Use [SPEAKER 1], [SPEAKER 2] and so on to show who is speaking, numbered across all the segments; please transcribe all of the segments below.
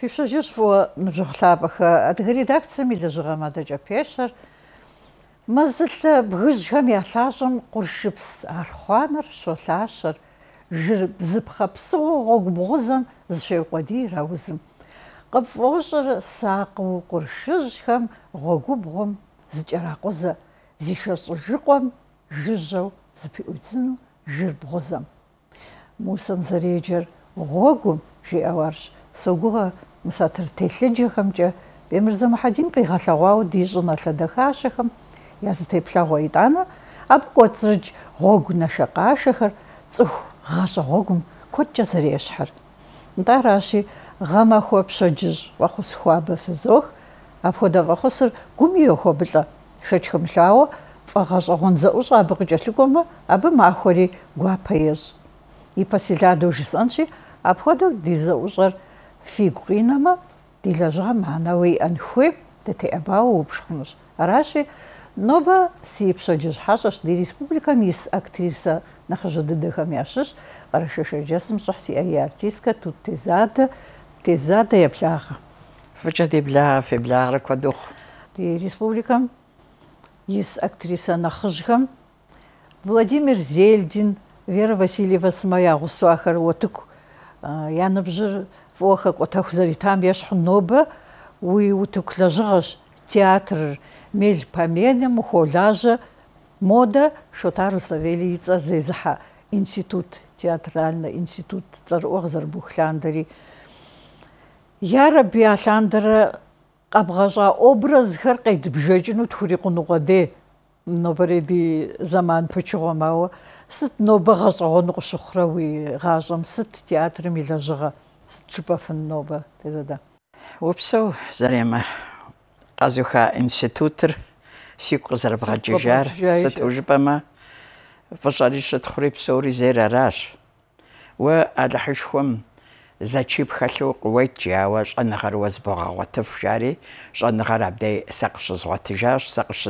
[SPEAKER 1] Фипшэжьыж фӀыуэ мыжыгълъапӀэхэ адыгэ редакцэм и лэжьыгъэм адэкӀэ пещэр мэзылъэ бгыжьхэм я лъащӀэм къуршыпс архъуанэр щолъащэр, жыр бзыпхъэ псыгъуэ гъуэгу бгъузэм зыщеукъуэдийр а узым. КъыпфӀощӀыр сакъыу къуршыжьхэм гъуэгубгъуэм зыкӀэракъузэ, зи шэщӀыжыкъуэм жыжьэу жыр бгъузэм. Мусэм зэреджэр гъуэгум жиӀэуэрщ. Согугъэ мысатыр телэджэхэмкӏэ бемирзэ махаджин къигъэлъэгъуауэ ди щӏыналъэ дахашэхэм я зытеплъэгъуэ итӏанэ абкӏуэцӏрыкӏ гъуэгу нашэкъашэхэр цӏыху гъащӏэ гъуэгум куэдкӏэ зэрещхьэр нтӏэ аращи гъэмахуэ пщэджыжь вахъус хуабэ фызох апхуэдэ вахъусыр гум йохуэбылӏэ шэч хымылъауэ фӏэгъэщӏэгъуэн зэӏущӏэ абы къыкӏэлъыкӏуэмэ абы махуэри гуапэ ещӏ и пасилядэу жысӏэнщи апхуэдэу ди зэӏущӏэр фигуринама ди лэжьыгъэм анэуи иӏэн хуейм дытеӏэбауэ упшхъунущ. Аращи, нобэ си пщэдджыжьхьэщӏэщ ди республикэм ис актрисэ нэхъыжьэ дыдэхэм ящыщ Къэрэшэшэджэсым щӏыхь сиӏэ и артистка тут тезадэ, тезадэ еблагъэ.
[SPEAKER 2] ФӀыкӀэ деблагъэ, феблагъэрэ куэдыхъу.
[SPEAKER 1] Ди республика мис актриса нэхъыжьхэм Владимир Зельдин, Вера Васильева Смоя, гъусу ахэр уотыкӀу, я ныбжьыр фӀыуэ къотэху зэритам ещхьын нобэ уи утыку лэжьыгъэщ театр мель-поменым ухолажьэ мода шотару савелий цӀэ зезыхьэ институт театральный институт цӀэрыӀуэ къызэрыбухлъандэри ярэби а лъандэрэ къэбгъэщӀа образхэр къедбжэкӀыну тхури хъунукъуэ де нобэреди зэман пычыгъуэм ауэ сыт нобэ гъэщӀэгъуэну къыщыхъурэ уи гъащӀэм сыт театрым и лэжьыгъэ. Střupafnova, ty zada.
[SPEAKER 2] Upsou, zarema, kazuha institutr, سيكو زربغا جيجار ست وجبما فجاري شت خريب سوري زير راش وعلى حشهم زاتشي بخلو قويت جاواش أنا غير وزبغا وطف جاري أنا ساقش زواتجاش ساقش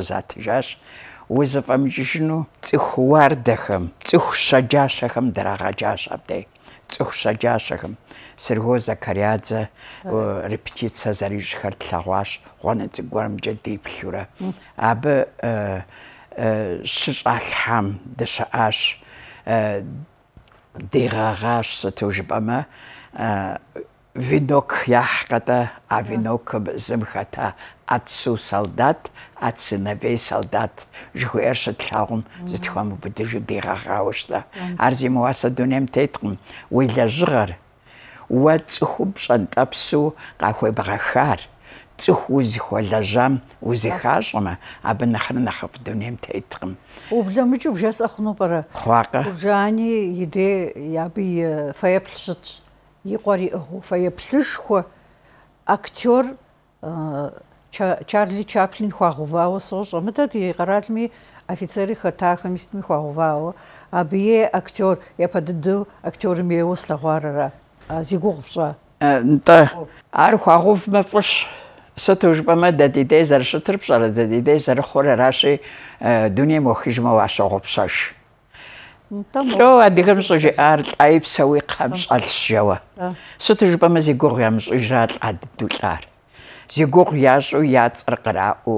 [SPEAKER 2] وزف أمجي شنو تخوار دخم تخ شجاشخم دراغا جاش أبدي تخ شجاشخم სერგო ზაქარიაძე რეპიტიცია ზარიჟი ხარტლაღვაშ ღონეც გვარმჯე დიფშურა აბა შშალхам დშაშ დერაღაშ სოთოჟბამა ვინოქ яхката а винок зимхата атсу солдат атсынаве солдат жуэршат лагун зитхам бутэжу дирагаушла арзимо асадунем тетхм уилажгар وتخوب شنطابسو قهوه بغخار تخو زخو لجام وزخاشما ابن نخر نخف دونيم تيتقم
[SPEAKER 1] وبلا مجو بجاس اخنو برا خواقا وجاني يدي يابي فايبلشت يقاري اخو فايبلشخو اكتور Чарли Чаплин хуагувао сошо, метод ја гарадми офицери хатаха мисти ми хуагувао, а бие актер, ја падедо актер ми е усла ზიგუღფსა
[SPEAKER 2] და არ ხაღოს მაფშ სათოჟბამა და დიდე ზარშოთრფსალა და დიდე ზარხორა რაში დუნია მოხიჟმა ვაშოღფსაში
[SPEAKER 1] ნუ და
[SPEAKER 2] დიხმსოჟი არ ტაიფსა ვიყამშალშიავა სათოჟბამა ზიგუღიამშიჟა ადდულარ ზიგუღიაშო იაწრყრაო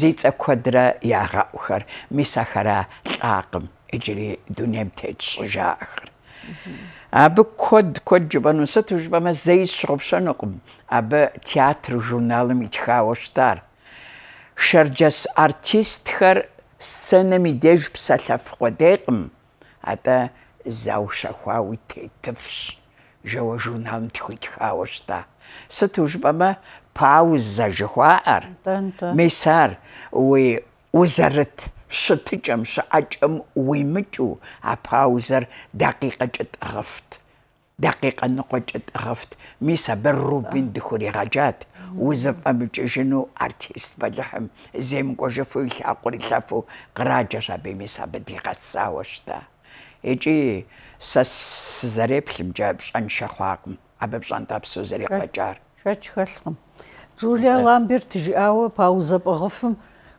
[SPEAKER 2] ზიწაკვადრა იაღაუხარ მისახარა აყმ ეჯრი დუნემთეჯშიჟა აღ აბ კოდ კოდ ჯუბანუსა თუ ჯუბამა ზეის შრობშან ოყმ აბ თეატრ ჟურნალი მიჩხავოშტარ შერჯეს არტისტ ხარ სცენე მიდეჟ ფსალაფყვედეყმ ატა ზაუშა ხვაუი თეთფშ ჟო ჟურნალი მიჩხავოშტა სათუ ჯუბამა პაუზა ჟხვაარ მესარ უი უზარეთ شتجم شعجم ويمجو أباوزر دقيقة جد غفت دقيقة نقوى جد غفت ميسا برو بين دخوري غجات وزف أمججنو أرتيست بلحم زيم قوجفو يخاقور يخافو قراجة شابي ميسا بدي غسا وشتا إجي سس زريب خمجابش أنشخواقم أببش أنتابسو زريق
[SPEAKER 1] بجار شاچ خلقم جوليا لامبرت جاوة باوزة بغفم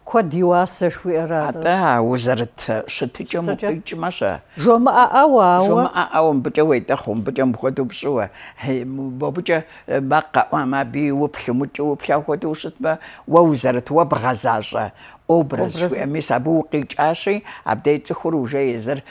[SPEAKER 1] ქვა დიواس შვიარა და
[SPEAKER 2] უზრთ შთიჭო მოჭმაშა
[SPEAKER 1] ჟომ აავა ჟომ
[SPEAKER 2] აავომ ბჭოეთა ხომ ბჭო მხოდუბშუა ჰე ბობჭა მაყა ამა ბი უფლუ მოჭუ უფლა ხოდუშთ მა ვა უზრთ ვა ბღაზაშა образ, образ. ми сабуқи чаши абдейци хуружа езер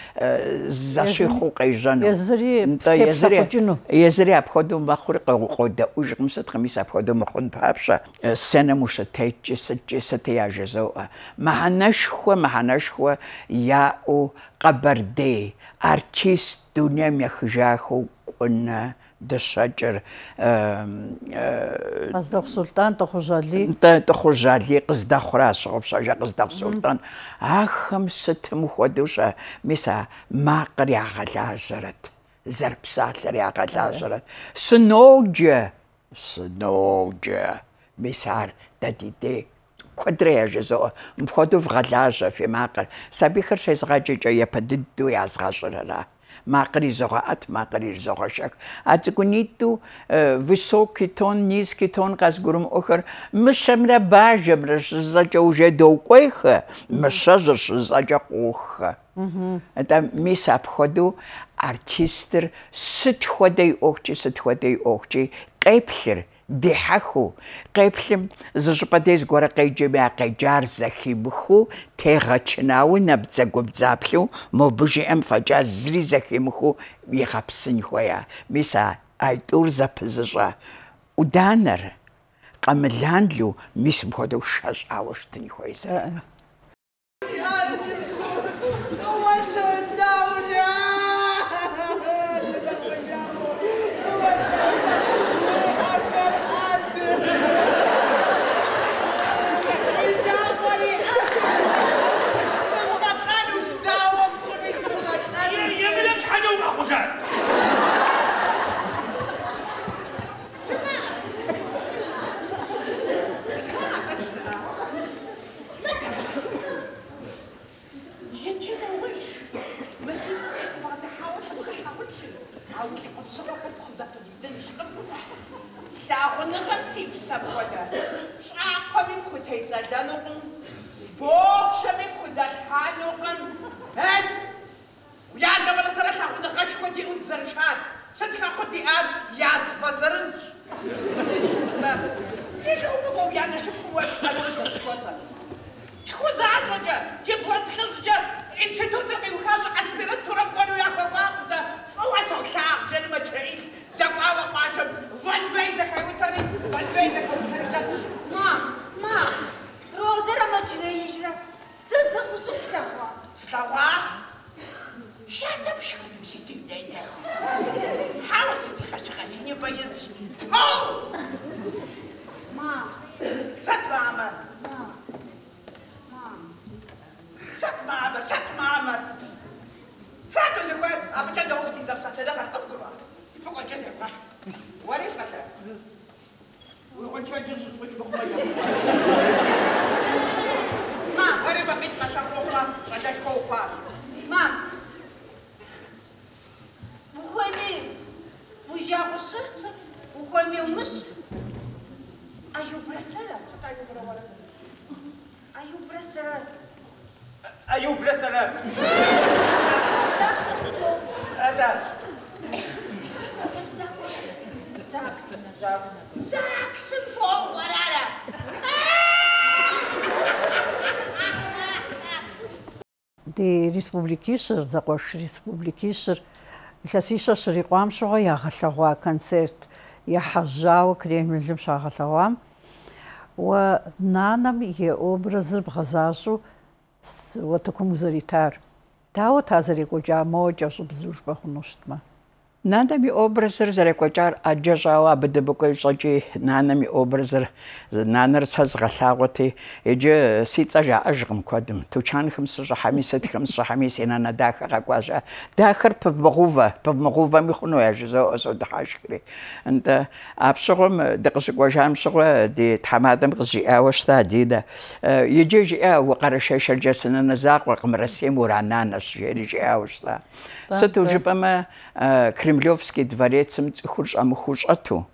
[SPEAKER 2] заши хуқи жану. Езери пхепсахуджину. Езери абходу махури қода ужғымсат қамис абходу махун папша. Сена муша тейчи саджи сатияжи зоа. Маханашхуа маханашхуа яу қабарде. Артист дуням яхжаху куна. دشاجر قصدخ سلطان تخجالي تخجالي قصدخ خراس غبشاجا قصدخ سلطان اخم ستم خدوشا مسا ما قريا غلاجرت زرب ساتر يا غلاجرت سنوجة سنوجة مسار تديدي كودريج زو مخدو في غلاجة في ماقر سابي خرش زغاجي جاية بددو يا زغاجر макри зога ат макри зога шак ацгуниту высокий тон низкий тон кас гурум охер мышемре бажемре зача уже до кох мышажеш зача ох это мис обходу артистр сыт ходей охчи сыт ходей охчи кепхер დეჰახუ ყეფლიმ ზოჟპადეს გვარაყეჯები აყეჯარზე ხიმხუ თეღაჩნაუ ნაბძაგობძაფლუ მობჟიემ ფაჭა ზრიზე ხიმხუ ვიღაფსინ ხოა მისა აიტურ ზაფზაჟა უდანარ ყამლანლუ მის მხოდო შაშავშტინ ხოისა
[SPEAKER 1] ди республикишер загош республикишер иласишер шригуам шого ягаллагуа концерт яхажау кремлем шагаллагуам ва нанам е образы бгазажу вот такому заритар тау тазари гожа моча шубзуш бахуноштма
[SPEAKER 2] نادمی ابرزر زرکوچار آدیش او بده بکویش اجی نانمی ابرزر نانرس هز غلاغوتی اجی سیت اجع اجگم کدم تو چند خم سج حمیست خم سج حمیس اینا نداخر قواجا داخر پب مغوفه پب مغوفه میخونه اجی زو از اون دخاش کری اند ابشارم دکس قواجا همشغل دی تمادم قزی اوش تا دیده یجی جی او قرشه شرجس نزاق و قمرسی مورانانش جی جی اوش تا سه تو کریم კრემლევსკის дворецом цхуршам хушату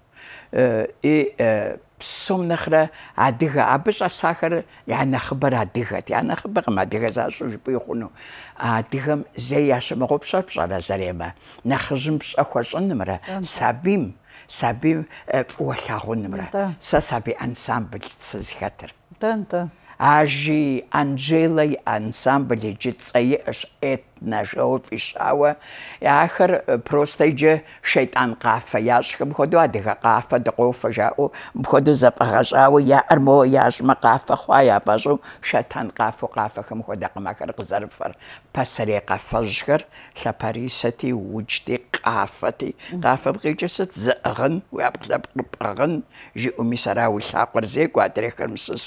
[SPEAKER 2] э э псом нахра адыга абыша сахар я нахбар адыга я нахбар адыга зашу жпыхуну адыгам зе яшы мопшап шара зарема нахжим шахвашнымра сабим сабим э уалхагунымра са саби ансамбль цзхатр тэн тэн أجي أنجيلي أنسامبلي جيتسي إش إتنا جو في شاوة آخر بروستي جي شيطان قافة ياشك بخدو أدغا قافة دقوفة جاو بخدو زفغة جاو يا أرمو ياش ما قافة خوايا فاجو شيطان قافة قافة كم خدق ماكر غزرفر بسري قافة جغر لباريستي وجدي კაფეთი კაფებიჭესა ზღენ ვაპლაპყრენ ჟი უმისარავი საყრზე კვადრეხერმსს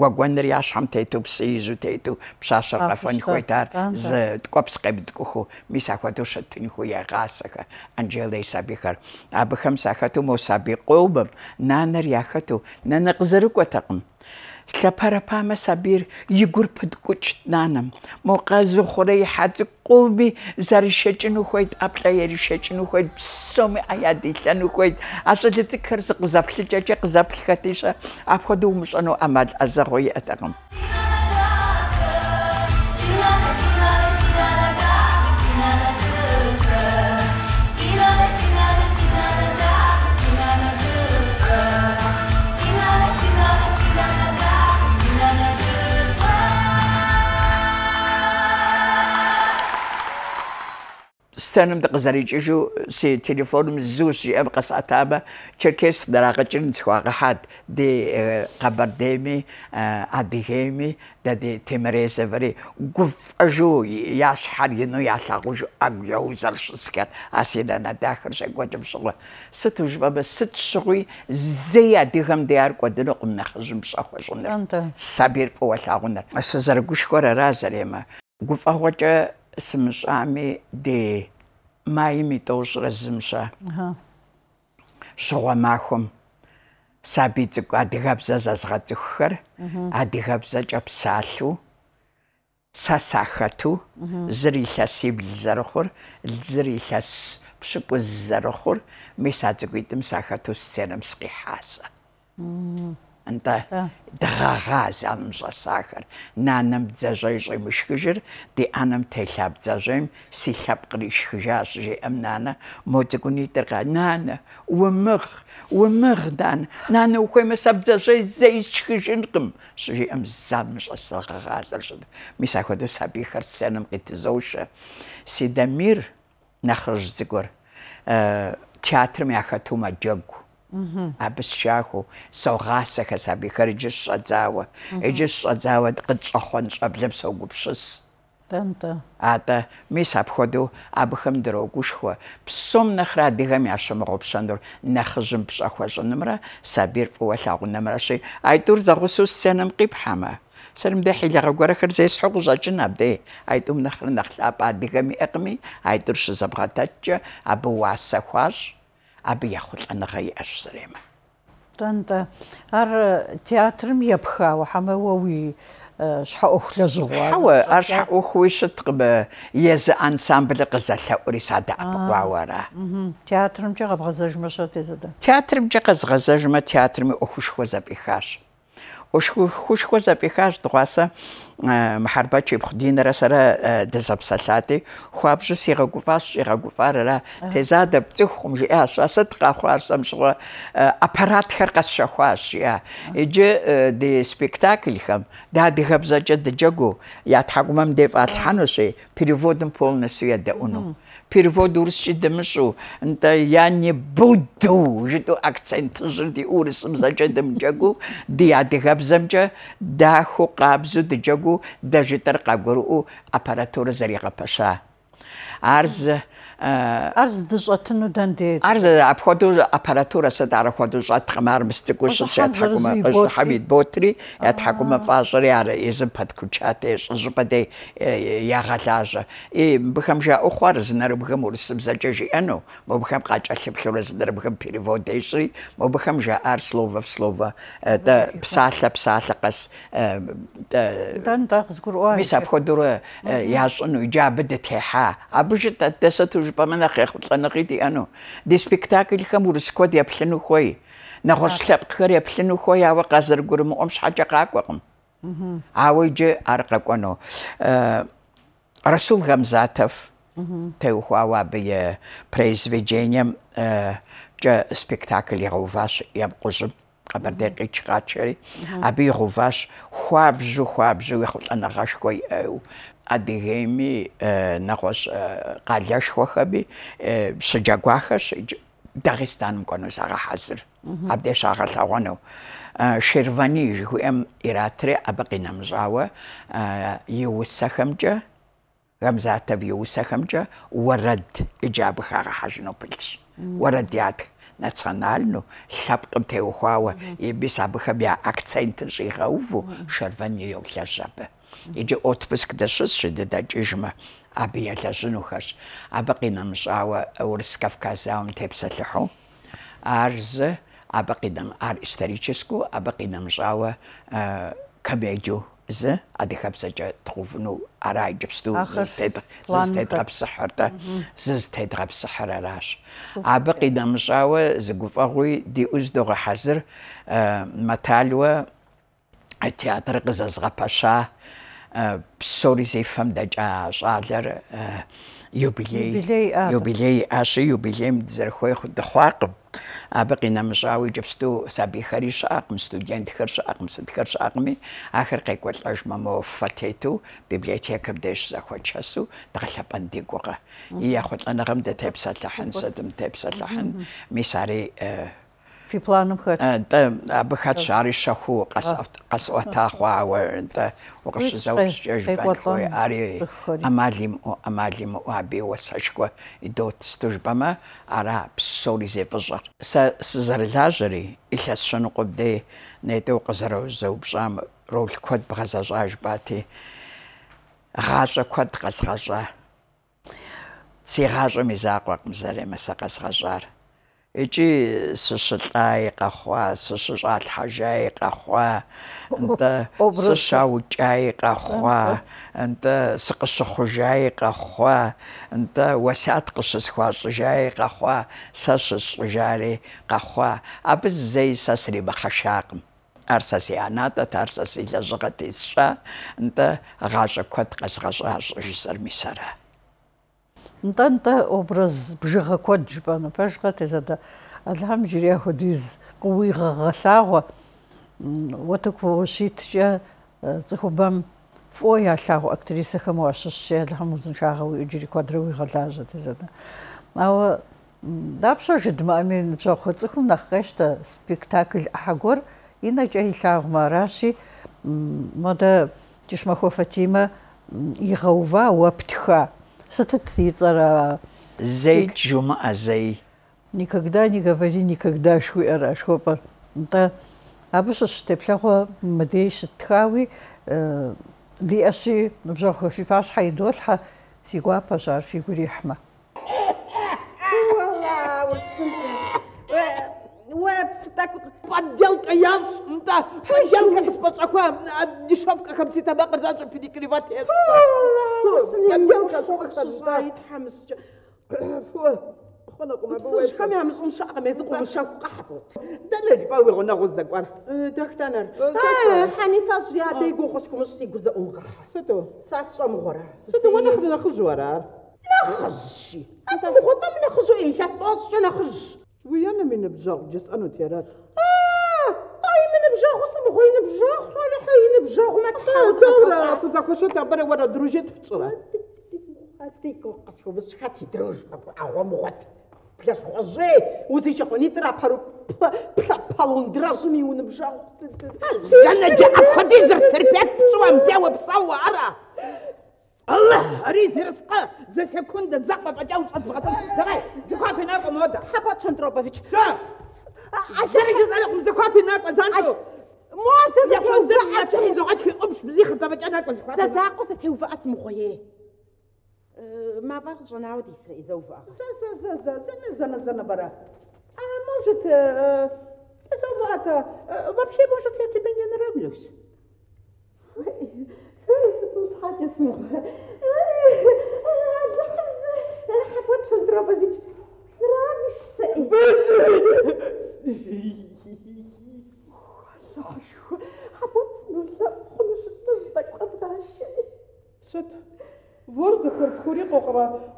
[SPEAKER 2] გვაგვანერი აშამთეთუბსი ჟუთეთუ ფშაშა კაფონი ხუეთარ ზ ტკვაფსყებდ კუხო მისახვადოშეთინ ხუია გასაკა ანჯელე საბიხარ აბხამ საქათუ მოსაბიყო ნანერი ახათუ ნანაყზერუ კვეთაყმ ლაფარაფამა საბირ იგურფდ კუჩნანამ მოყაზუ ხორე ჰაც ყუბი ზარი შეჭინუ ხოით აპლაიერი შეჭინუ ხოით სომი აიადილთან უკოით ასოჯიცი ქერს ყზაფლიჭაჭა ყზაფლიხათიშა აფხოდუ უმშანო ამალ აზაღოი ატაგამ سرنم دق زريج جو سي تليفون مزوج جي ام قص عتابة تشركيس دراغة جن سواق حد دي اه، قبر ديمي اه، عدي هيمي دا دي تمري سفري قف اجو ياش حر ينو يعتاقو جو ام يوزر شسكر اسينا انا داخل شاق وجم شغل ست وجبابة ست شغوي زي عديهم ديار قدنو نخزم خزم شاخوشنر سابير قوة تاغنر سزرقوش كورا رازر يما قف اهوجه سمش عمي دي მაიმიტო უშრეზმშა. აჰა. შოა მახომ. საბიწკ ადიგაბზასაც ღაწუხარ. ადიგაბზა ჭაფსალუ. სასახათუ ზრიხა სიბლზაროხორ ზრიხას ფშკუზაროხორ მისაძგვიტმ სახათუ სცენმს ყიჰასა. აჰა. انت دغاغاز امزا ساخر نانم بزاجيجي مش خجر دي انم تيلاب زاجيم سيلاب قريش خجاش جي ام نانا موتقوني ترغا نانا ومغ ومغ دان نانا وخوي ما سابزاجي زي شخجنقم شجي ام زاد مش اساغاغاز الشد ميسا خدو سابي خرسانم قيت زوشة سي دمير نخرج زقور أه تياتر ميا خاتوما جوجو აბშახო სოღასახა საბი ხარჯი შაძავა ეჯი შაძავა ყწახონ შაბლებს ოგუბშეს დანტა ატა მის აფხოდო აბხემ დროგუშხო ფსომ ნახრა დიღამი აშმოყობშანდორ ნახჟიმ ფშახვაშნმრა საბირ პოალაღუნმრაში აიტურ ზაღუსუ სცენამ ყიფჰამა სერმდე ჰილიღა გვარა ხერზე ისხუ ზაჭნაბდე აიტუმ ნახრა ნახლა აბა დიღამი ეყმი აიტურ შაბღატაჭა აბუ ასახვაშ أبي يخل أنا غي سليمة.
[SPEAKER 1] تانتا أر تياتر ميبخا وحما ووي شحوخ لزوا حوا أر شحوخ
[SPEAKER 2] ويشتق يز أنسامبل قزالة أوري سادة أبقوا ورا
[SPEAKER 1] تياتر مجاق بغزاج مشاتي زدا
[SPEAKER 2] تياتر مجاق غزاج ما تياتر مي أخوش خوزا بيخاش ხუშხუზაპი ხაშ დღასა მარბაჩი ფხდინრა სარა დასაბსალათი ხვაბჟი სიღაგუფას შიღაგუფარა თეზადა წიხუმჟი ასასა ტყახვარსა მშღა აპარატ ხერყას შახვაშია ეჯე დე სპექტაკლი ხამ და დიხაბზაჭა დჯაგუ ია თაგუმამ დე ფათანოსე პირიფოდუმ ფოლნესია და უნუ переводурщи демшу да я не буду жду акцент жди урсым зачедем джагу ди адыгабзамча да ху кабзу джагу да житар кагуру аппаратура зарига паша арз არს
[SPEAKER 1] ძშოთნუ დანდე
[SPEAKER 2] არ აფხოდო აპარატურასა და არ აფხოდო ჟათყმარმის ტიკუში ჟათყმა ჟაჰამიდ ბოტრი ეთაკუმა ფაშრი არა ეზფათკუჩატე ჟუბადე იაღალაჟა ი ბხამჟა ოხვარზნარ ბხამურის ზაჯეჟი ანო მობხამ ყაჭალებხურზნარ ბხამ პირვოდეში მობხამჟა არ სლოვა სლოვა და ფსალა ფსალა ყას და დანდა ზგურო აი მის აფხოდურა იაშნუ ჯაბდე თეჰა აბუჟა დასათუ уже поменах я хоть на гиди, ано. Ди спектакль хам уже сквад я плену хой. На хош шлеп хэр я плену хой, ава газар гурм, ом шхача гаквам. Ава иджи ар гаквано. Расул Гамзатов, те уху ава бия произведением, че спектакль я уваш, я бкожим. Абарде гич гачари, аби уваш, хуабжу, хуабжу, я хоть на гашкой ау. адыгеими нэгъуэщӏ къалэшхуэхэми щыджэгуахэр Дагъистаным кӏуэну загъэхьэзыр. Абдей щагъэлъэгъуэну. Шервани жыхуӏэм Иратри абы къинэмыщӏауэ и усэхэмкӏэ гъэмзатэв и усэхэмкӏэ уэрэд иджы абы хагъэхьэжыну пылъщ. Уэрэд ятх. национальну шапкам те ухава и без абхаби акцент жигауфу шарвани йоклашапа иджи отпуск дашус шеде дачижма аби яташну хаш абакинам шава урс кавказаум тепсалху арз абакидам ар историческу абакинам шава кабеджу زه ادي خمسة جا تخوفنو أراي جبستو زستيد زستيد غب سحر تا زستيد غب سحر راش عبقي دمشاوة زقوف أغوي دي أزدوغ حزر آه، متالوة آه، تياتر قزاز آه، غباشا بسوري زي فم دجاج آلر იუბილეი იუბილეი აში იუბილემ ძერხვე ხვაყ აბეკინა მშავი ჯებსტუ საბი ხარიშა აკმ სტუდენტ ხარშა აკმ სტუდენტ ხარშა აკმი ახერ ყეკვალაშ მომო ფათეტუ ბიბლიოთეკა დეშ ზახვაჩასუ დაღლაპან დიგვა ია ხვალანაღამ დეთებსა თაჰან სადმ თებსა თაჰან მისარი
[SPEAKER 1] ფიპლანუმ ხარ
[SPEAKER 2] და აბხაც არის შახუ ყასავთ ყასვათა ხვა და უკაშე ზაუშ ჯეჟბანკოი არის ამალიმ ამალიმ აბი ვასაშკო დოთ სტუჟბამა არა ფსორი ზეფაშა სა სზარლაჟრი ილას შანუყდე ნეტე უკაზარო ზაუბშამ როლ ქოდ ბღაზაჟაჟბათი ღაშა ქოდ ღასღაშა ციღაჟმი ზაყვაყმზარე მასაყასღაშარ إيجي سشلاي قخوا سششال حجاي قخوا انت سشاو جاي قخوا انت سقش خجاي قخوا انت وسات قش قشسخواجاي قخوا سششجاري قخوا ابز زي سسري بخشاقم أرسسي أنا تارسسي لزغتي سشا انت غاشا كوت قس هاشجي سرمي سرا
[SPEAKER 1] نطنطا أبرز بجغة كوج بانا بجغة تزادا الهم جريا هديز قوي غغلاغة وتكو شيت جا تخبام فويا لاغو أكتريسة خمو عشش الهم وزن شاغة ويجري كوادروي غلاجة تزادا أو دابشا جد ما أمين سبيكتاكل إنا جاي مدى تشمخو فاتيمة يغوفا وابتخا Сытыт ицӏара. Зей
[SPEAKER 2] джумыӏэ зей.
[SPEAKER 1] Никогда не говори никогда шхуиӏэра шхуэпӏэр. НтӀэ абы щыщ теплъэгъуэ мыдей щытхауи ди ӏэщи ныбжьэгъу фи пащхьэ идолъхьэ си гуапэщ ар фи гур ихьмэ.
[SPEAKER 3] وابس تاكل قد يلقى يمشي تا حجمك حسبت أكوام دشوفك كم سيتا باقر زانش في دي كريفات هيك حمس خلق ما بوي كم يا مش انشق ما يزق قحبط دلج باوي غنا غز دقوان دكتنر حنيفة جيا ديقو خصكم شتي قزا أمغا ستو ساس ستو وانا خدنا خرج ورا نخرج اسمو من نخرجو ايه شاف طوش شنخرج ويانا من بجاغ جس تيرات اصبغوا ينبجاغ صالح ينبجاغ وما دولة فزاك واش تعبر ورا دروجة تفطر هاتيك وقصكو بس خاتي دروج بابا مغوت بلاش غوجي وزي شقوني ترى بارو بالون دراجمي ونبجاغ زانا جا أبخدي زر تربيات بصوا مداوة بصوا عرا الله ريزي رزقه زي سيكون زقبة بجاوز أدبغة دغاي زقابي ناقم ودا حبا تشندروبا فيك سا
[SPEAKER 1] عشان يجوز أنا
[SPEAKER 3] قمزكوا في ناقم زانتو مؤسسة هوفاء اسم زوجتك أبش بزيخ تبج أنا كل شيء ساسا قصة هوفاء اسم خويه أه، ما بعرف أنا عودي يسرق زوفاء سا سا سا سا زنا زنا زنا برا موجة زوفاء وبشي موجة يا تبين رملوش مش حاجة اسمه حبوتش نضربها بيش
[SPEAKER 1] نرامش سقي بشري
[SPEAKER 3] مرة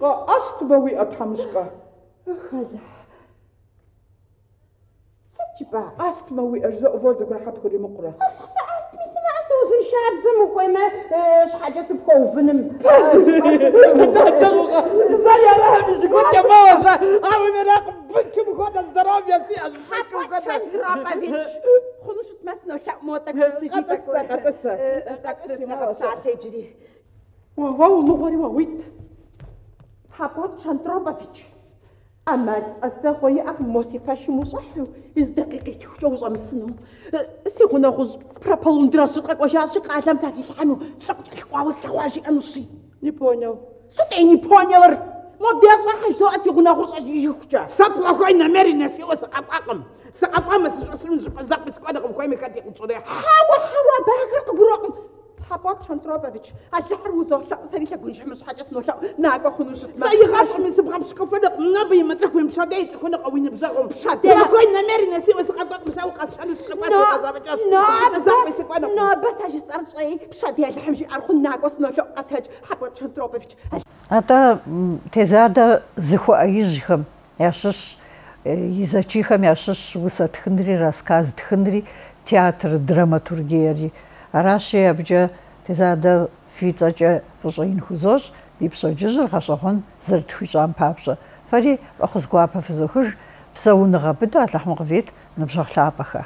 [SPEAKER 3] فرق أشتبوي أتحمشكا خلا ستجبا أستموي أرزاء فوزك رح أبكري مقرة أشخص أستمي سما أسوزن شعب زمو خويما شحاجة سبخو فنم دغغة زي راه مش كنت موزة أوي مراقب بكم خوتا الزراب يا سي أشبك وكذا رابافيتش خلوش تمسنو شاء موتك بسجيتك تكسي موتك ساعة تجري وهو نغري وويت حقوت شانتروبافيتش أمال أساقوي أك موسيقى شموصحو إزدقيقي توجوزا مسنو سيغونا غوز برابلون برابالون دراسيقك وشاشق عالم ساكي لعنو شقج الكوا وستواجي أنصي نيبونيو سطعي نيبونيو ما بدي أصلا حاجة أسيغونا غوز أجيجي كجا سابلا كوينا ماري ناسي وسقاب أقم سقاب أمس أسلم زبزاق بسكوانا غم كويمي كاتي قنصوني حاوا حاوا باكر أقروقم თაბოთ ჩანტროპევიჩ აჟარუზო სერიქა გუნშემოს ხაჭეს მოშა ნაკოხუნუშ თაი ღაშმის ბამში კოფენა ნაბი მაწხვიმ შადეი წქონა ყვინებ ზაღო შადე ნაკოი ნამერინე სიოს ყაყაყ მსაუ ყას შანუს ყაყაყ ზაბეჭას ნაბა ნაბა ნაბა საჟი წარწყეი შადე აჟარუში არხუ ნაკოს ნოშო ყათაჭ თაბოთ ჩანტროპევიჩ
[SPEAKER 1] ата тезада зыхо айжхам яшыш э, изачихам яшыш высатхынри рассказ тхынри театр драматургияри Араши абџьа тезада фиҵаҷа пӀыщӀэ инхузощ, ди пщэдджыжьыр гъэщӀэгъуэн зэрытхуищӀам папщӀэ. Фэри ӏуэхъу зыгуапэ фызохыж, псэуныгъэ быдэ Аллахьым къывет ныбжьэгъу лъапӏэхэ.